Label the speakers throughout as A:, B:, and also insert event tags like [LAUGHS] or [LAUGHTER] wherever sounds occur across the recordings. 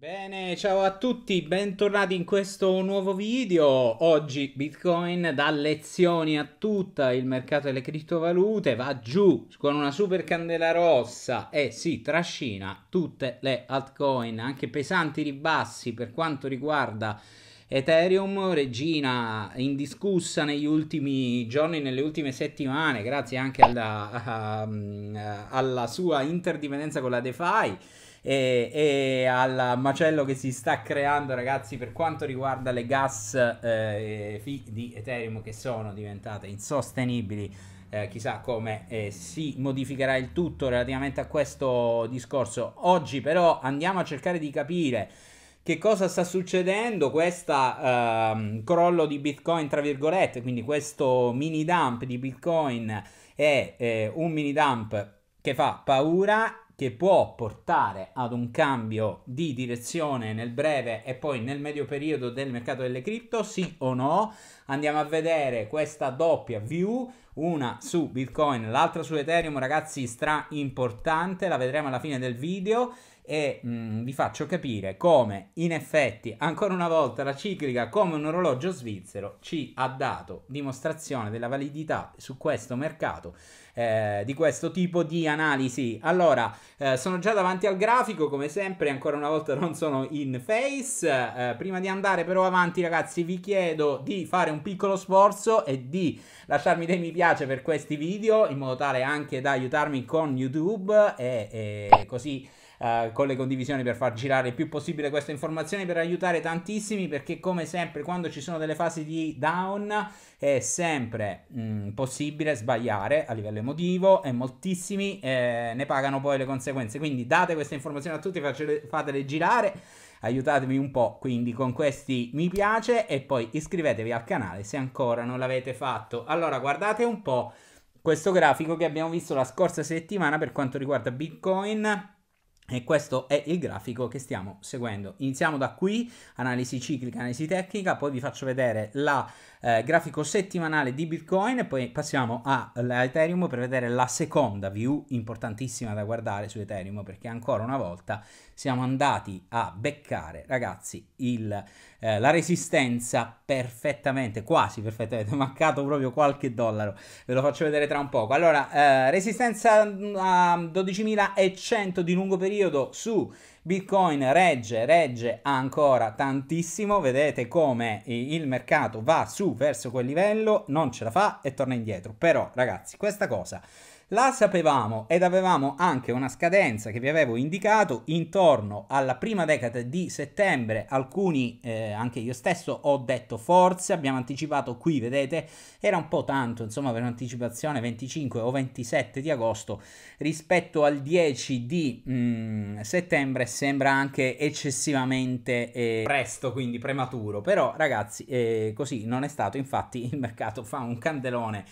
A: Bene, ciao a tutti, bentornati in questo nuovo video. Oggi Bitcoin dà lezioni a tutta il mercato delle criptovalute, va giù con una super candela rossa e si trascina tutte le altcoin, anche pesanti ribassi per quanto riguarda Ethereum, regina indiscussa negli ultimi giorni, nelle ultime settimane, grazie anche alla, [LAUGHS] alla sua interdipendenza con la DeFi e, e, al macello che si sta creando ragazzi per quanto riguarda le gas eh, di Ethereum che sono diventate insostenibili. Eh, chissà come eh, si modificherà il tutto relativamente a questo discorso. Oggi però andiamo a cercare di capire che cosa sta succedendo, questo ehm, crollo di Bitcoin, tra virgolette, quindi questo mini dump di Bitcoin è eh, un mini dump che fa paura che può portare ad un cambio di direzione nel breve e poi nel medio periodo del mercato delle cripto, sì o no? Andiamo a vedere questa doppia view, una su Bitcoin, l'altra su Ethereum, ragazzi, stra importante, la vedremo alla fine del video e mh, mm, vi faccio capire come in effetti ancora una volta la ciclica come un orologio svizzero ci ha dato dimostrazione della validità su questo mercato eh, di questo tipo di analisi. Allora, eh, sono già davanti al grafico, come sempre, ancora una volta non sono in face. Eh, prima di andare però avanti, ragazzi, vi chiedo di fare un piccolo sforzo e di lasciarmi dei mi piace per questi video, in modo tale anche da aiutarmi con YouTube e, e così eh, con le condivisioni per far girare il più possibile queste informazioni per aiutare tantissimi perché come sempre quando ci sono delle fasi di down è sempre mh, mm, possibile sbagliare a livello emotivo e moltissimi eh, ne pagano poi le conseguenze. Quindi date queste informazioni a tutti, facele, fatele girare aiutatemi un po' quindi con questi mi piace e poi iscrivetevi al canale se ancora non l'avete fatto allora guardate un po' questo grafico che abbiamo visto la scorsa settimana per quanto riguarda bitcoin e questo è il grafico che stiamo seguendo. Iniziamo da qui, analisi ciclica, analisi tecnica, poi vi faccio vedere il eh, grafico settimanale di Bitcoin e poi passiamo eh, all'Ethereum per vedere la seconda view importantissima da guardare su Ethereum perché ancora una volta siamo andati a beccare, ragazzi, il eh, la resistenza perfettamente, quasi perfettamente, [LAUGHS] mancato proprio qualche dollaro, ve lo faccio vedere tra un poco. Allora, eh, resistenza mm, a 12.100 di lungo periodo su Bitcoin regge, regge ancora tantissimo, vedete come il mercato va su verso quel livello, non ce la fa e torna indietro, però ragazzi questa cosa la sapevamo ed avevamo anche una scadenza che vi avevo indicato intorno alla prima decade di settembre, alcuni eh, anche io stesso ho detto forse, abbiamo anticipato qui, vedete, era un po' tanto, insomma per un'anticipazione 25 o 27 di agosto rispetto al 10 di mh, mm, settembre sembra anche eccessivamente eh, presto, quindi prematuro, però ragazzi eh, così non è stato, infatti il mercato fa un candelone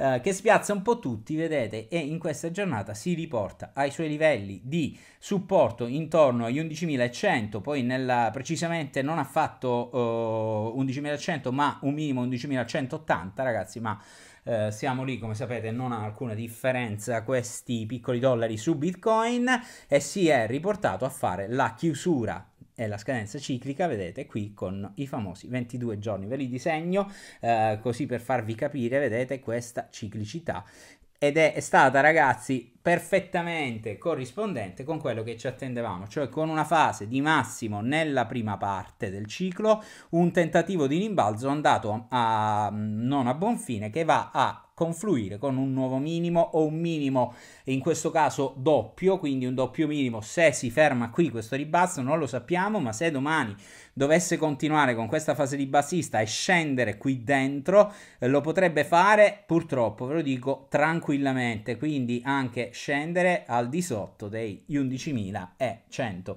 A: eh, che spiazza un po' tutti, vedete, e in questa giornata si riporta ai suoi livelli di supporto intorno agli 11.100, poi nella, precisamente non ha fatto eh, 11.100 ma un minimo 11.180 ragazzi, ma eh, siamo lì come sapete non ha alcuna differenza questi piccoli dollari su Bitcoin e si è riportato a fare la chiusura è la scadenza ciclica, vedete qui con i famosi 22 giorni. Ve li disegno eh, così per farvi capire, vedete questa ciclicità. Ed è stata, ragazzi, perfettamente corrispondente con quello che ci attendevamo, cioè con una fase di massimo nella prima parte del ciclo, un tentativo di rimbalzo andato a, non a buon fine che va a confluire con un nuovo minimo o un minimo in questo caso doppio, quindi un doppio minimo se si ferma qui questo ribasso non lo sappiamo, ma se domani dovesse continuare con questa fase di bassista e scendere qui dentro lo potrebbe fare purtroppo, ve lo dico tranquillamente, quindi anche scendere al di sotto dei 11.100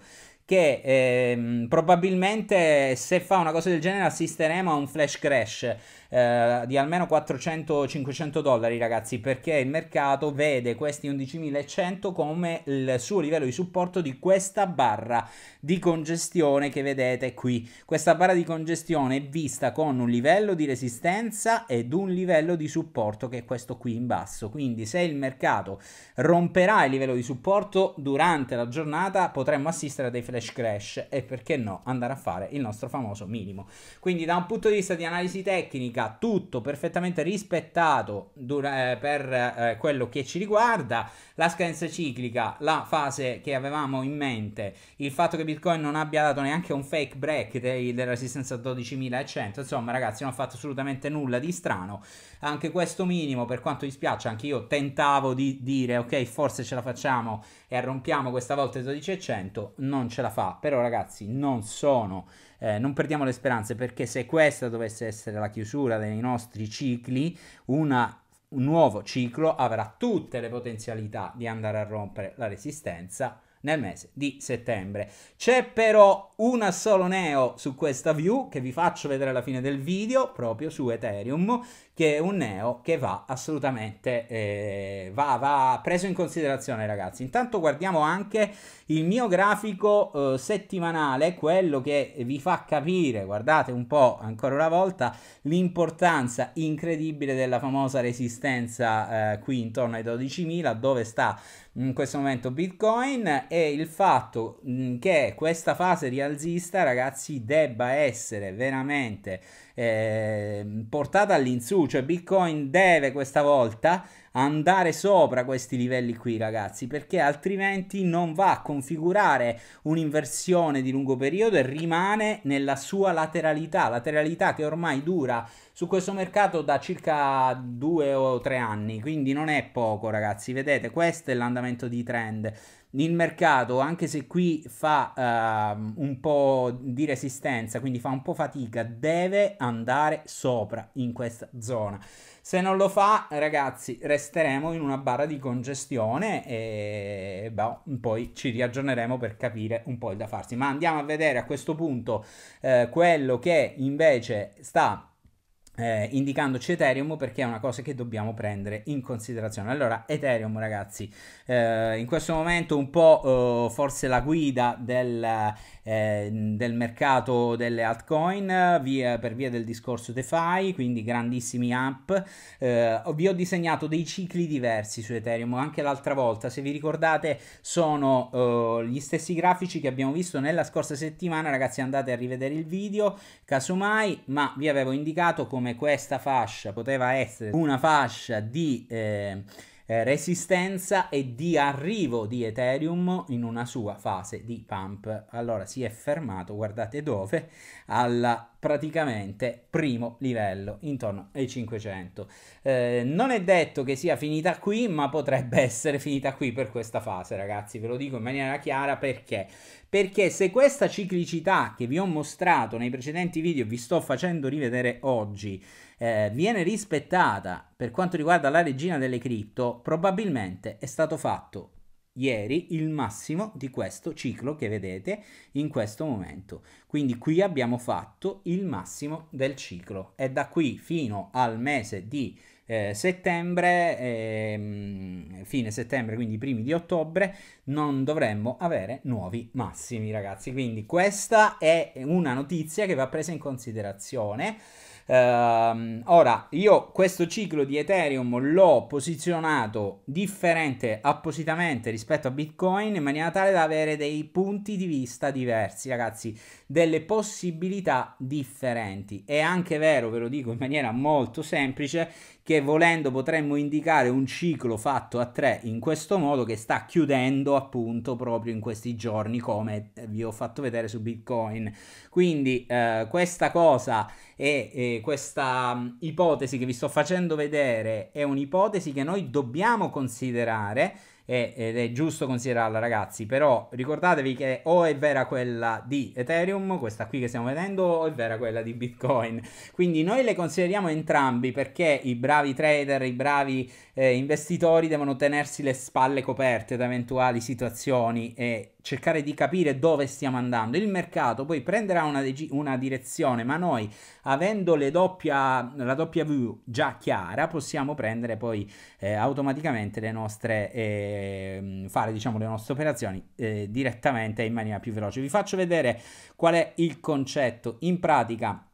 A: che ehm, probabilmente se fa una cosa del genere assisteremo a un flash crash eh, di almeno 400-500 dollari ragazzi perché il mercato vede questi 11.100 come il suo livello di supporto di questa barra di congestione che vedete qui questa barra di congestione è vista con un livello di resistenza ed un livello di supporto che è questo qui in basso quindi se il mercato romperà il livello di supporto durante la giornata potremmo assistere a dei flash slash crash e perché no andare a fare il nostro famoso minimo. Quindi da un punto di vista di analisi tecnica tutto perfettamente rispettato eh, per eh, quello che ci riguarda, la scadenza ciclica, la fase che avevamo in mente, il fatto che Bitcoin non abbia dato neanche un fake break dei, della resistenza 12.100, insomma ragazzi non ha fatto assolutamente nulla di strano, anche questo minimo per quanto mi spiaccia, anche io tentavo di dire ok forse ce la facciamo e rompiamo questa volta i 12.100, non ce ce la fa, però ragazzi non sono, eh, non perdiamo le speranze perché se questa dovesse essere la chiusura dei nostri cicli, una un nuovo ciclo avrà tutte le potenzialità di andare a rompere la resistenza nel mese di settembre. C'è però una solo neo su questa view che vi faccio vedere alla fine del video proprio su Ethereum che è un neo che va assolutamente eh, va, va, preso in considerazione ragazzi intanto guardiamo anche il mio grafico eh, settimanale quello che vi fa capire guardate un po' ancora una volta l'importanza incredibile della famosa resistenza eh, qui intorno ai 12.000 dove sta in questo momento bitcoin e il fatto mh, mm, che questa fase rialzista ragazzi debba essere veramente eh, portata all'insuccio cioè Bitcoin deve questa volta andare sopra questi livelli qui ragazzi perché altrimenti non va a configurare un'inversione di lungo periodo e rimane nella sua lateralità lateralità che ormai dura su questo mercato da circa due o tre anni quindi non è poco ragazzi vedete questo è l'andamento di trend il mercato, anche se qui fa uh, un po' di resistenza, quindi fa un po' fatica, deve andare sopra in questa zona. Se non lo fa, ragazzi, resta testeremo in una barra di congestione e boh, poi ci riaggiorneremo per capire un po' il da farsi. Ma andiamo a vedere a questo punto eh, quello che invece sta eh, indicandoci Ethereum perché è una cosa che dobbiamo prendere in considerazione. Allora, Ethereum, ragazzi, eh, in questo momento un po' eh, forse la guida del, eh, del mercato delle altcoin via, per via del discorso DeFi, quindi grandissimi app. Eh, vi ho disegnato dei cicli diversi su Ethereum anche l'altra volta. Se vi ricordate, sono eh, gli stessi grafici che abbiamo visto nella scorsa settimana. Ragazzi, andate a rivedere il video casomai, ma vi avevo indicato come come questa fascia poteva essere una fascia di ehm, eh, resistenza e di arrivo di Ethereum in una sua fase di pump. Allora si è fermato, guardate dove, alla praticamente primo livello, intorno ai 500. Eh, non è detto che sia finita qui, ma potrebbe [LAUGHS] essere finita qui per questa fase, ragazzi, ve lo dico in maniera chiara perché. Perché se questa ciclicità che vi ho mostrato nei precedenti video, vi sto facendo rivedere oggi, eh, viene rispettata per quanto riguarda la regina delle cripto, probabilmente è stato fatto ieri il massimo di questo ciclo che vedete in questo momento. Quindi qui abbiamo fatto il massimo del ciclo e da qui fino al mese di eh, settembre, ehm, fine settembre, quindi primi di ottobre, non dovremmo avere nuovi massimi, ragazzi. Quindi questa è una notizia che va presa in considerazione. Uh, ora, io questo ciclo di Ethereum l'ho posizionato differente appositamente rispetto a Bitcoin in maniera tale da avere dei punti di vista diversi, ragazzi, delle possibilità differenti. È anche vero, ve lo dico in maniera molto semplice, che volendo potremmo indicare un ciclo fatto a tre in questo modo che sta chiudendo appunto proprio in questi giorni come vi ho fatto vedere su Bitcoin. Quindi eh, questa cosa e, questa um, ipotesi che vi sto facendo vedere è un'ipotesi che noi dobbiamo considerare è, ed è giusto considerarla ragazzi, però ricordatevi che o è vera quella di Ethereum, questa qui che stiamo vedendo, o è vera quella di Bitcoin. Quindi noi le consideriamo entrambi perché i bravi trader, i bravi eh, investitori devono tenersi le spalle coperte da eventuali situazioni e cercare di capire dove stiamo andando. Il mercato poi prenderà una, deg- una direzione, ma noi avendo doppia, la doppia view già chiara possiamo prendere poi eh, automaticamente le nostre, eh, fare diciamo le nostre operazioni eh, direttamente in maniera più veloce. Vi faccio vedere qual è il concetto. In pratica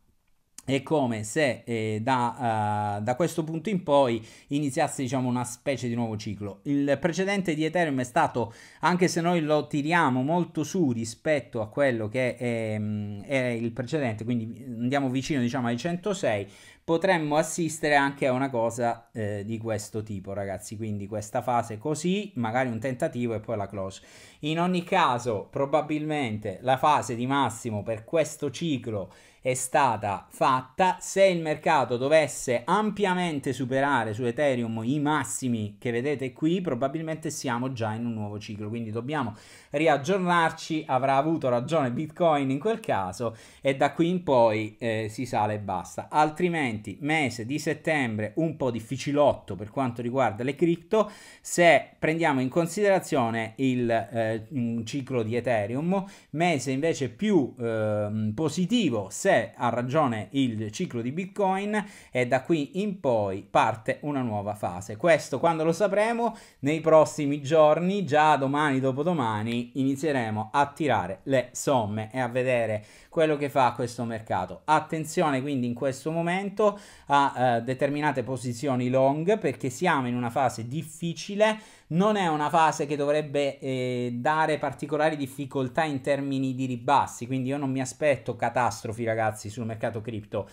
A: è come se eh, da, uh, da, questo punto in poi iniziasse diciamo una specie di nuovo ciclo. Il precedente di Ethereum è stato, anche se noi lo tiriamo molto su rispetto a quello che è, ehm, è il precedente, quindi andiamo vicino diciamo ai 106, potremmo assistere anche a una cosa eh, di questo tipo ragazzi, quindi questa fase così, magari un tentativo e poi la close. In ogni caso, probabilmente la fase di massimo per questo ciclo è stata fatta. Se il mercato dovesse ampiamente superare su Ethereum i massimi che vedete qui, probabilmente siamo già in un nuovo ciclo. Quindi dobbiamo riaggiornarci. Avrà avuto ragione Bitcoin in quel caso e da qui in poi eh, si sale e basta. Altrimenti, mese di settembre un po' difficilotto per quanto riguarda le cripto. Se prendiamo in considerazione il eh, eh, un ciclo di Ethereum, mese invece più eh, positivo se ha ragione il ciclo di Bitcoin e da qui in poi parte una nuova fase. Questo quando lo sapremo nei prossimi giorni, già domani, dopodomani, inizieremo a tirare le somme e a vedere quello che fa questo mercato. Attenzione quindi in questo momento a eh, determinate posizioni long perché siamo in una fase difficile non è una fase che dovrebbe eh, dare particolari difficoltà in termini di ribassi, quindi io non mi aspetto catastrofi ragazzi sul mercato cripto.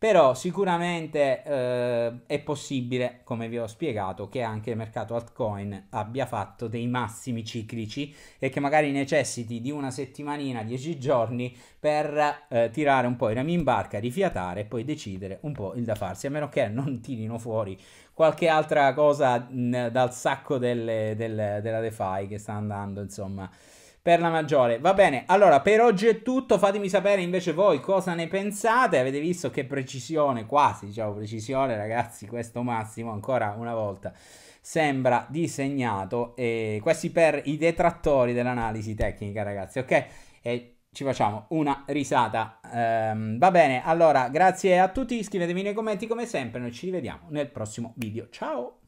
A: Però sicuramente eh, è possibile, come vi ho spiegato, che anche il mercato altcoin abbia fatto dei massimi ciclici e che magari necessiti di una settimanina, dieci giorni per eh, tirare un po' i rami in barca, rifiatare e poi decidere un po' il da farsi, a meno che non tirino fuori qualche altra cosa mh, dal sacco delle, delle, della DeFi che sta andando, insomma per la maggiore. Va bene, allora per oggi è tutto, fatemi sapere invece voi cosa ne pensate, avete visto che precisione, quasi diciamo precisione ragazzi, questo massimo ancora una volta sembra disegnato, e questi per i detrattori dell'analisi tecnica ragazzi, ok? E ci facciamo una risata. Ehm, va bene, allora grazie a tutti, scrivetemi nei commenti come sempre, noi ci rivediamo nel prossimo video, ciao!